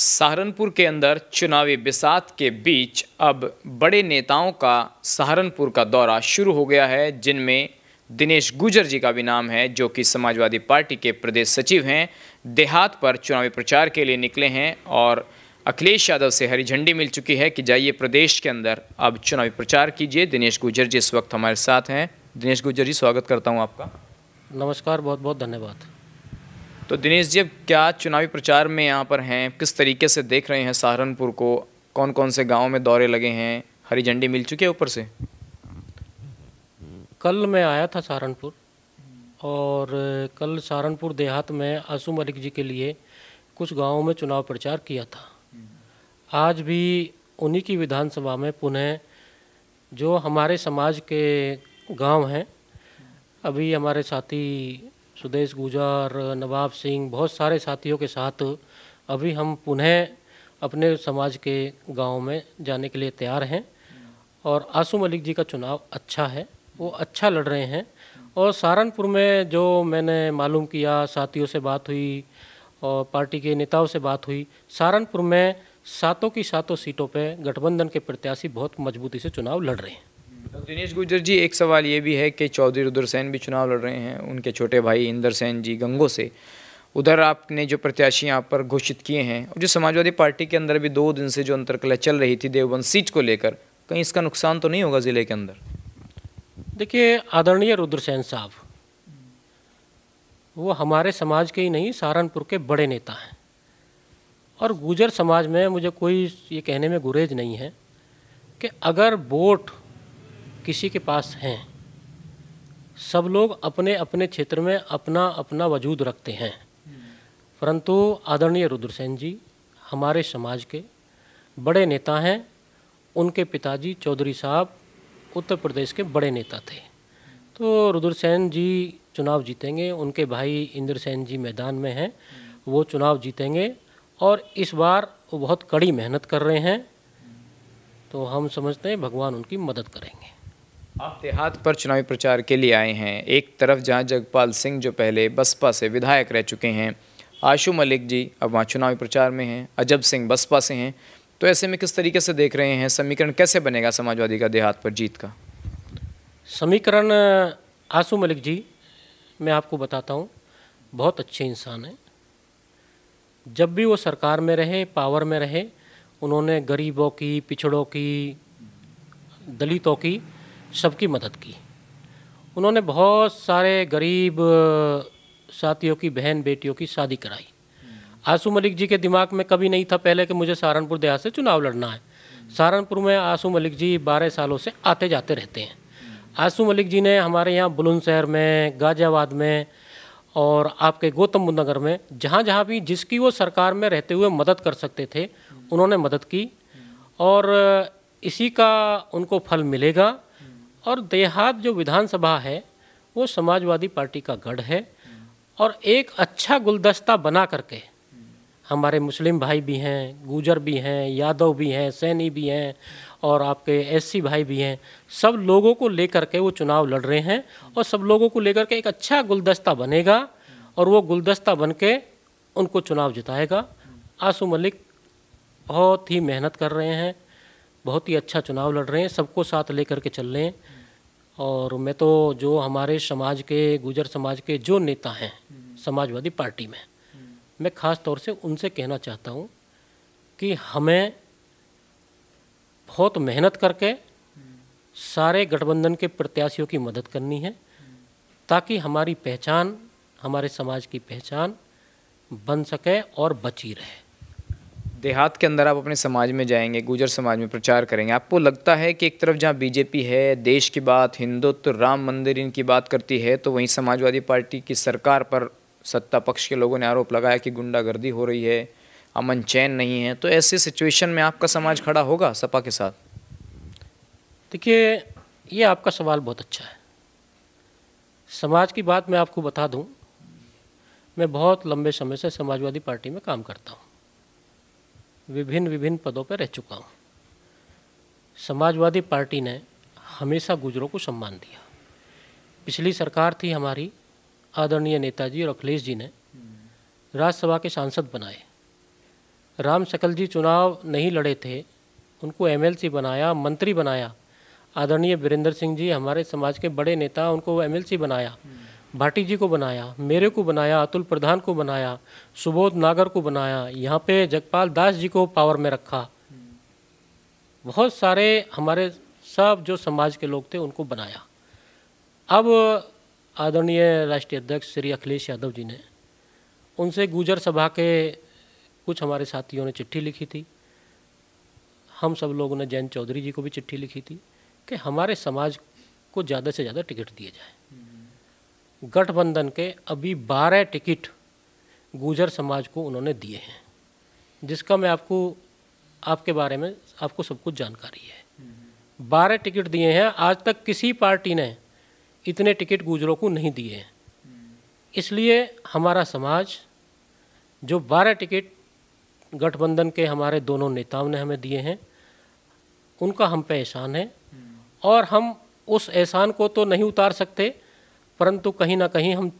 सहारनपुर के अंदर चुनावी बिसात के बीच अब बड़े नेताओं का सहारनपुर का दौरा शुरू हो गया है जिनमें दिनेश गुजर जी का भी नाम है जो कि समाजवादी पार्टी के प्रदेश सचिव हैं देहात पर चुनावी प्रचार के लिए निकले हैं और अखिलेश यादव से हरी झंडी मिल चुकी है कि जाइए प्रदेश के अंदर अब चुनावी प्रचार कीजिए दिनेश गुजर जी इस वक्त हमारे साथ हैं दिनेश गुजर जी स्वागत करता हूँ आपका नमस्कार बहुत बहुत धन्यवाद तो दिनेश जी अब क्या चुनावी प्रचार में यहाँ पर हैं किस तरीके से देख रहे हैं सहारनपुर को कौन कौन से गाँव में दौरे लगे हैं हरी झंडी मिल चुकी है ऊपर से कल मैं आया था सहारनपुर और कल सहारनपुर देहात में आसू मलिक जी के लिए कुछ गांवों में चुनाव प्रचार किया था आज भी उन्हीं की विधानसभा में पुनः जो हमारे समाज के गांव हैं अभी हमारे साथी सुदेश गुजार नवाब सिंह बहुत सारे साथियों के साथ अभी हम पुनः अपने समाज के गांव में जाने के लिए तैयार हैं और आसू मलिक जी का चुनाव अच्छा है वो अच्छा लड़ रहे हैं और सहारनपुर में जो मैंने मालूम किया साथियों से बात हुई और पार्टी के नेताओं से बात हुई सहारनपुर में सातों की सातों सीटों पर गठबंधन के प्रत्याशी बहुत मजबूती से चुनाव लड़ रहे हैं तो दिनेश गुजर जी एक सवाल ये भी है कि चौधरी रुद्र सेन भी चुनाव लड़ रहे हैं उनके छोटे भाई इंदर सेन जी गंगो से उधर आपने जो प्रत्याशी यहाँ पर घोषित किए हैं और जो समाजवादी पार्टी के अंदर भी दो दिन से जो अंतरकला चल रही थी देवबंद सीट को लेकर कहीं इसका नुकसान तो नहीं होगा ज़िले के अंदर देखिए आदरणीय सेन साहब वो हमारे समाज के ही नहीं सहारनपुर के बड़े नेता हैं और गुजर समाज में मुझे कोई ये कहने में गुरेज नहीं है कि अगर वोट किसी के पास हैं सब लोग अपने अपने क्षेत्र में अपना अपना वजूद रखते हैं परंतु आदरणीय रुद्रसेन जी हमारे समाज के बड़े नेता हैं उनके पिताजी चौधरी साहब उत्तर प्रदेश के बड़े नेता थे तो रुद्रसेन जी चुनाव जीतेंगे उनके भाई इंद्रसेन जी मैदान में हैं वो चुनाव जीतेंगे और इस बार वो बहुत कड़ी मेहनत कर रहे हैं तो हम समझते हैं भगवान उनकी मदद करेंगे आप देहात पर चुनावी प्रचार के लिए आए हैं एक तरफ जहां जगपाल सिंह जो पहले बसपा से विधायक रह चुके हैं आशू मलिक जी अब वहाँ चुनावी प्रचार में हैं अजब सिंह बसपा से हैं तो ऐसे में किस तरीके से देख रहे हैं समीकरण कैसे बनेगा समाजवादी का देहात पर जीत का समीकरण आशू मलिक जी मैं आपको बताता हूँ बहुत अच्छे इंसान हैं जब भी वो सरकार में रहे पावर में रहे उन्होंने गरीबों की पिछड़ों की दलितों की सबकी मदद की उन्होंने बहुत सारे गरीब साथियों की बहन बेटियों की शादी कराई आसू मलिक जी के दिमाग में कभी नहीं था पहले कि मुझे सहारनपुर देहात से चुनाव लड़ना है सहारनपुर में आसू मलिक जी बारह सालों से आते जाते रहते हैं आसू मलिक जी ने हमारे यहाँ बुलंदशहर में गाजियाबाद में और आपके गौतम बुद्ध नगर में जहाँ जहाँ भी जिसकी वो सरकार में रहते हुए मदद कर सकते थे उन्होंने मदद की और इसी का उनको फल मिलेगा और देहात जो विधानसभा है वो समाजवादी पार्टी का गढ़ है और एक अच्छा गुलदस्ता बना करके हमारे मुस्लिम भाई भी हैं गुजर भी हैं यादव भी हैं सैनी भी हैं और आपके एससी भाई भी हैं सब लोगों को लेकर के वो चुनाव लड़ रहे हैं और सब लोगों को लेकर के एक अच्छा गुलदस्ता बनेगा और वो गुलदस्ता बन के उनको चुनाव जिताएगा आसू मलिक बहुत ही मेहनत कर रहे हैं बहुत ही अच्छा चुनाव लड़ रहे हैं सबको साथ लेकर के चल रहे हैं और मैं तो जो हमारे समाज के गुजर समाज के जो नेता हैं समाजवादी पार्टी में मैं ख़ास तौर से उनसे कहना चाहता हूँ कि हमें बहुत मेहनत करके सारे गठबंधन के प्रत्याशियों की मदद करनी है ताकि हमारी पहचान हमारे समाज की पहचान बन सके और बची रहे देहात के अंदर आप अपने समाज में जाएंगे गुजर समाज में प्रचार करेंगे आपको लगता है कि एक तरफ जहाँ बीजेपी है देश की बात हिंदुत्व राम मंदिर इनकी बात करती है तो वहीं समाजवादी पार्टी की सरकार पर सत्ता पक्ष के लोगों ने आरोप लगाया कि गुंडागर्दी हो रही है अमन चैन नहीं है तो ऐसे सिचुएशन में आपका समाज खड़ा होगा सपा के साथ देखिए ये आपका सवाल बहुत अच्छा है समाज की बात मैं आपको बता दूं मैं बहुत लंबे समय से समाजवादी पार्टी में काम करता हूं विभिन्न विभिन्न पदों पर रह चुका हूँ समाजवादी पार्टी ने हमेशा गुजरों को सम्मान दिया पिछली सरकार थी हमारी आदरणीय नेताजी और अखिलेश जी ने राज्यसभा के सांसद बनाए राम सकल जी चुनाव नहीं लड़े थे उनको एमएलसी बनाया मंत्री बनाया आदरणीय वीरेंद्र सिंह जी हमारे समाज के बड़े नेता उनको एमएलसी बनाया भाटी जी को बनाया मेरे को बनाया अतुल प्रधान को बनाया सुबोध नागर को बनाया यहाँ पे जगपाल दास जी को पावर में रखा बहुत सारे हमारे सब जो समाज के लोग थे उनको बनाया अब आदरणीय राष्ट्रीय अध्यक्ष श्री अखिलेश यादव जी ने उनसे गुजर सभा के कुछ हमारे साथियों ने चिट्ठी लिखी थी हम सब लोगों ने जैन चौधरी जी को भी चिट्ठी लिखी थी कि हमारे समाज को ज़्यादा से ज़्यादा टिकट दिए जाए गठबंधन के अभी बारह टिकट गुजर समाज को उन्होंने दिए हैं जिसका मैं आपको आपके बारे में आपको सब कुछ जानकारी है बारह टिकट दिए हैं आज तक किसी पार्टी ने इतने टिकट गुजरों को नहीं दिए हैं इसलिए हमारा समाज जो बारह टिकट गठबंधन के हमारे दोनों नेताओं ने हमें दिए हैं उनका हम पे एहसान है और हम उस एहसान को तो नहीं उतार सकते परंतु कहीं ना कहीं हम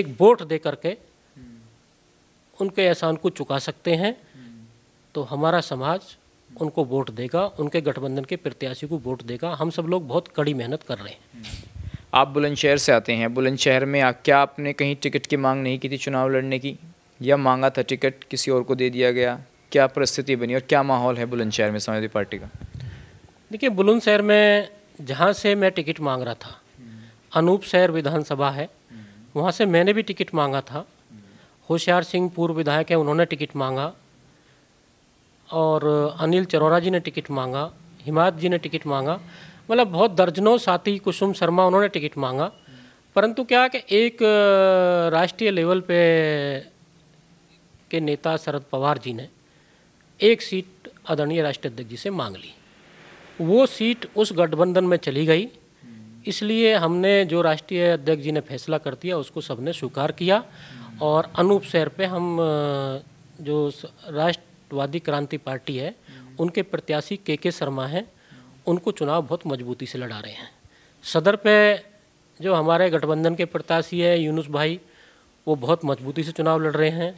एक वोट दे करके उनके एहसान को चुका सकते हैं तो हमारा समाज उनको वोट देगा उनके गठबंधन के प्रत्याशी को वोट देगा हम सब लोग बहुत कड़ी मेहनत कर रहे हैं आप बुलंदशहर से आते हैं बुलंदशहर में क्या आपने कहीं टिकट की मांग नहीं की थी चुनाव लड़ने की या मांगा था टिकट किसी और को दे दिया गया क्या परिस्थिति बनी और क्या माहौल है बुलंदशहर में समाजवादी पार्टी का देखिए बुलंदशहर में जहाँ से मैं टिकट मांग रहा था अनूप शहर विधानसभा है वहाँ से मैंने भी टिकट मांगा था होशियार सिंह पूर्व विधायक हैं उन्होंने टिकट मांगा और अनिल चरोरा जी ने टिकट मांगा हिमायत जी ने टिकट मांगा मतलब बहुत दर्जनों साथी कुसुम शर्मा उन्होंने टिकट मांगा परंतु क्या कि एक राष्ट्रीय लेवल पे के नेता शरद पवार जी ने एक सीट आदरणीय राष्ट्रीय अध्यक्ष जी से मांग ली वो सीट उस गठबंधन में चली गई इसलिए हमने जो राष्ट्रीय अध्यक्ष जी ने फैसला कर दिया उसको सबने स्वीकार किया और अनूप शहर पे हम जो राष्ट्रवादी क्रांति पार्टी है उनके प्रत्याशी के के शर्मा हैं उनको चुनाव बहुत मजबूती से लड़ा रहे हैं सदर पे जो हमारे गठबंधन के प्रत्याशी हैं यूनुस भाई वो बहुत मजबूती से चुनाव लड़ रहे हैं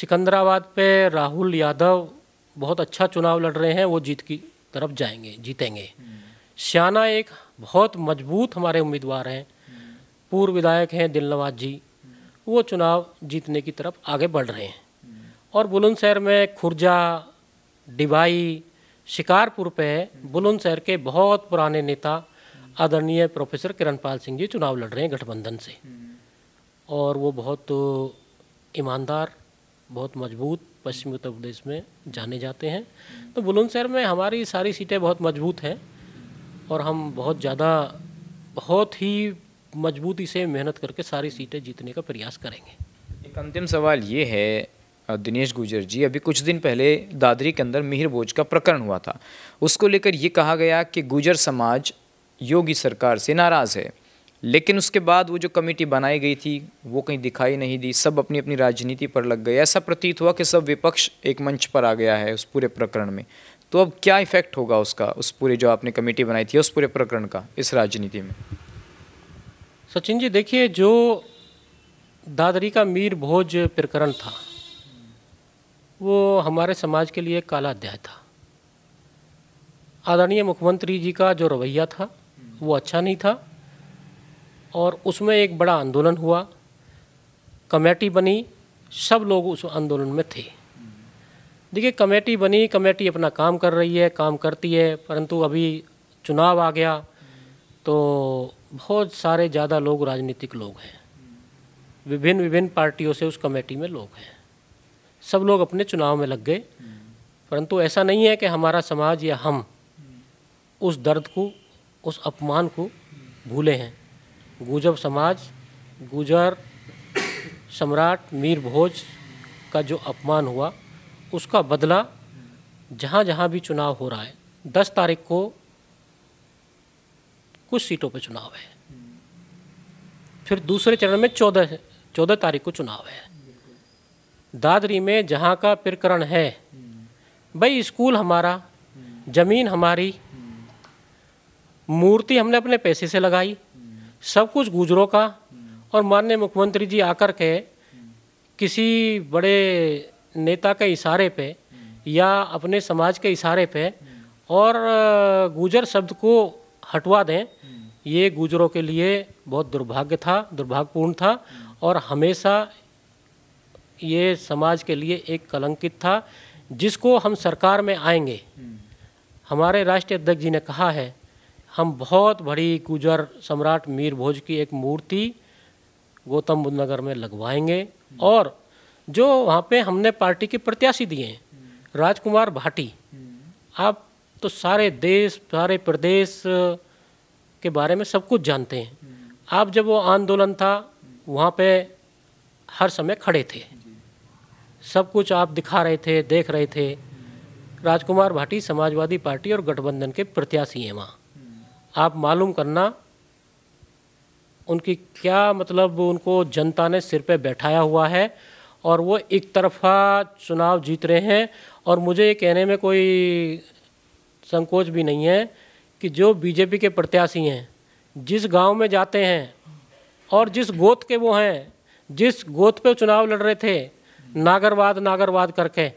सिकंदराबाद पे राहुल यादव बहुत अच्छा चुनाव लड़ रहे हैं वो जीत की तरफ जाएंगे जीतेंगे हम्म। श्याना एक बहुत मजबूत हमारे उम्मीदवार हैं पूर्व विधायक हैं दिल जी वो चुनाव जीतने की तरफ आगे बढ़ रहे हैं और बुलंदशहर में खुर्जा डिबाई शिकारपुर पे बुलंदशहर के बहुत पुराने नेता आदरणीय प्रोफेसर किरणपाल सिंह जी चुनाव लड़ रहे हैं गठबंधन से और वो बहुत ईमानदार बहुत मजबूत पश्चिमी उत्तर प्रदेश में जाने जाते हैं तो बुलंदशहर में हमारी सारी सीटें बहुत मजबूत हैं और हम बहुत ज़्यादा बहुत ही मजबूती से मेहनत करके सारी सीटें जीतने का प्रयास करेंगे एक अंतिम सवाल ये है दिनेश गुजर जी अभी कुछ दिन पहले दादरी के अंदर मिहिर बोझ का प्रकरण हुआ था उसको लेकर ये कहा गया कि गुजर समाज योगी सरकार से नाराज़ है लेकिन उसके बाद वो जो कमेटी बनाई गई थी वो कहीं दिखाई नहीं दी सब अपनी अपनी राजनीति पर लग गए ऐसा प्रतीत हुआ कि सब विपक्ष एक मंच पर आ गया है उस पूरे प्रकरण में तो अब क्या इफेक्ट होगा उसका उस पूरे जो आपने कमेटी बनाई थी उस पूरे प्रकरण का इस राजनीति में सचिन जी देखिए जो दादरी का मीर भोज प्रकरण था वो हमारे समाज के लिए काला अध्याय था आदरणीय मुख्यमंत्री जी का जो रवैया था वो अच्छा नहीं था और उसमें एक बड़ा आंदोलन हुआ कमेटी बनी सब लोग उस आंदोलन में थे देखिए कमेटी बनी कमेटी अपना काम कर रही है काम करती है परंतु अभी चुनाव आ गया तो बहुत सारे ज़्यादा लोग राजनीतिक लोग हैं विभिन्न विभिन्न पार्टियों से उस कमेटी में लोग हैं सब लोग अपने चुनाव में लग गए परंतु ऐसा नहीं है कि हमारा समाज या हम उस दर्द को उस अपमान को भूले हैं गुजब समाज गुजर सम्राट मीर भोज का जो अपमान हुआ उसका बदला जहाँ जहाँ भी चुनाव हो रहा है दस तारीख को कुछ सीटों पर चुनाव है फिर दूसरे चरण में चौदह चौदह तारीख को चुनाव है दादरी में जहाँ का प्रकरण है भाई स्कूल हमारा ज़मीन हमारी मूर्ति हमने अपने पैसे से लगाई सब कुछ गुजरों का और माननीय मुख्यमंत्री जी आकर के किसी बड़े नेता के इशारे पे या अपने समाज के इशारे पे और गुजर शब्द को हटवा दें ये गुजरों के लिए बहुत दुर्भाग्य था दुर्भाग्यपूर्ण था और हमेशा ये समाज के लिए एक कलंकित था जिसको हम सरकार में आएंगे हमारे राष्ट्रीय अध्यक्ष जी ने कहा है हम बहुत बड़ी गुजर सम्राट मीर भोज की एक मूर्ति गौतम बुद्ध नगर में लगवाएंगे और जो वहाँ पे हमने पार्टी के प्रत्याशी दिए हैं हम्म। राजकुमार भाटी हम्म। आप तो सारे देश सारे प्रदेश के बारे में सब कुछ जानते हैं हम्म। आप जब वो आंदोलन था वहाँ पे हर समय खड़े थे सब कुछ आप दिखा रहे थे देख रहे थे राजकुमार भाटी समाजवादी पार्टी और गठबंधन के प्रत्याशी हैं वहाँ आप मालूम करना उनकी क्या मतलब उनको जनता ने सिर पे बैठाया हुआ है और वो एक तरफा चुनाव जीत रहे हैं और मुझे ये कहने में कोई संकोच भी नहीं है कि जो बीजेपी के प्रत्याशी हैं जिस गांव में जाते हैं और जिस गोत के वो हैं जिस गोत पे चुनाव लड़ रहे थे नागरवाद नागरवाद करके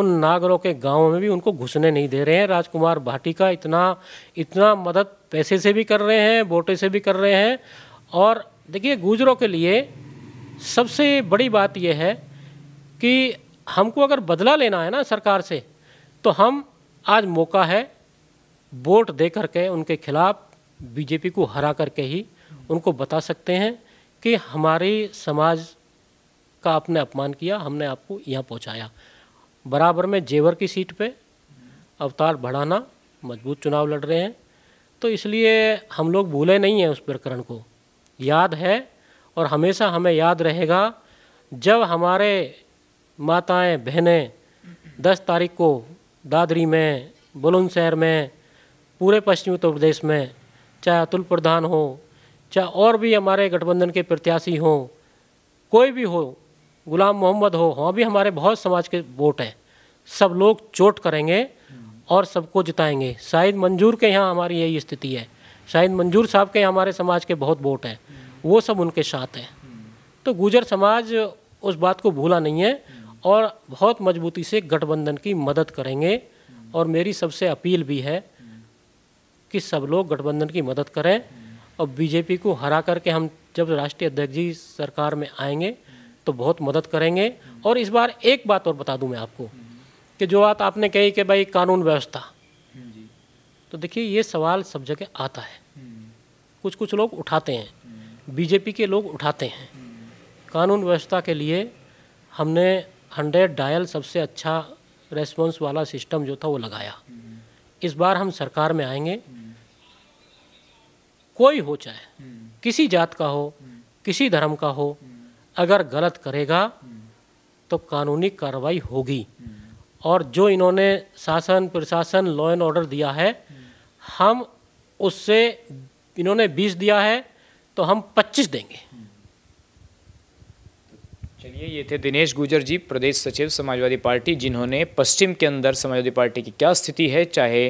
उन नागरों के गांवों में भी उनको घुसने नहीं दे रहे हैं राजकुमार भाटी का इतना इतना मदद पैसे से भी कर रहे हैं वोटे से भी कर रहे हैं और देखिए गुजरों के लिए सबसे बड़ी बात यह है कि हमको अगर बदला लेना है ना सरकार से तो हम आज मौका है वोट दे करके उनके खिलाफ बीजेपी को हरा करके ही उनको बता सकते हैं कि हमारे समाज का आपने अपमान किया हमने आपको यहाँ पहुँचाया बराबर में जेवर की सीट पे अवतार बढ़ाना मजबूत चुनाव लड़ रहे हैं तो इसलिए हम लोग भूले नहीं हैं उस प्रकरण को याद है और हमेशा हमें याद रहेगा जब हमारे माताएं बहनें 10 तारीख को दादरी में बुलंद शहर में पूरे पश्चिमी उत्तर प्रदेश में चाहे अतुल प्रधान हो चाहे और भी हमारे गठबंधन के प्रत्याशी हों कोई भी हो गुलाम मोहम्मद हो वहाँ भी हमारे बहुत समाज के वोट हैं सब लोग चोट करेंगे और सबको जिताएंगे शाहिद मंजूर के यहाँ हमारी यही स्थिति है शाहिद मंजूर साहब के हमारे समाज के बहुत वोट हैं वो सब उनके साथ हैं तो गुजर समाज उस बात को भूला नहीं है और बहुत मजबूती से गठबंधन की मदद करेंगे और मेरी सबसे अपील भी है कि सब लोग गठबंधन की मदद करें और बीजेपी को हरा करके हम जब राष्ट्रीय अध्यक्ष जी सरकार में आएंगे तो बहुत मदद करेंगे और इस बार एक बात और बता दूं मैं आपको कि जो बात आपने कही कि भाई कानून व्यवस्था तो देखिए ये सवाल सब जगह आता है हम्म। कुछ कुछ लोग उठाते हैं बीजेपी के लोग उठाते हैं कानून व्यवस्था के लिए हमने हंड्रेड डायल सबसे अच्छा रेस्पॉन्स वाला सिस्टम जो था वो लगाया इस बार हम सरकार में आएंगे कोई हो चाहे किसी जात का हो किसी धर्म का हो अगर गलत करेगा तो कानूनी कार्रवाई होगी और जो इन्होंने शासन प्रशासन लॉ एंड ऑर्डर दिया है हम उससे इन्होंने बीस दिया है तो हम 25 देंगे चलिए ये थे दिनेश गुजर जी प्रदेश सचिव समाजवादी पार्टी जिन्होंने पश्चिम के अंदर समाजवादी पार्टी की क्या स्थिति है चाहे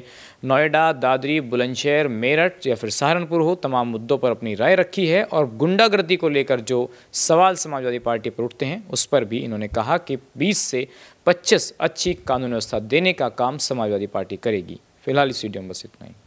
नोएडा दादरी बुलंदशहर मेरठ या फिर सहारनपुर हो तमाम मुद्दों पर अपनी राय रखी है और गुंडागर्दी को लेकर जो सवाल समाजवादी पार्टी पर उठते हैं उस पर भी इन्होंने कहा कि 20 से 25 अच्छी कानून व्यवस्था देने का काम समाजवादी पार्टी करेगी फिलहाल इस वीडियो में बस इतना ही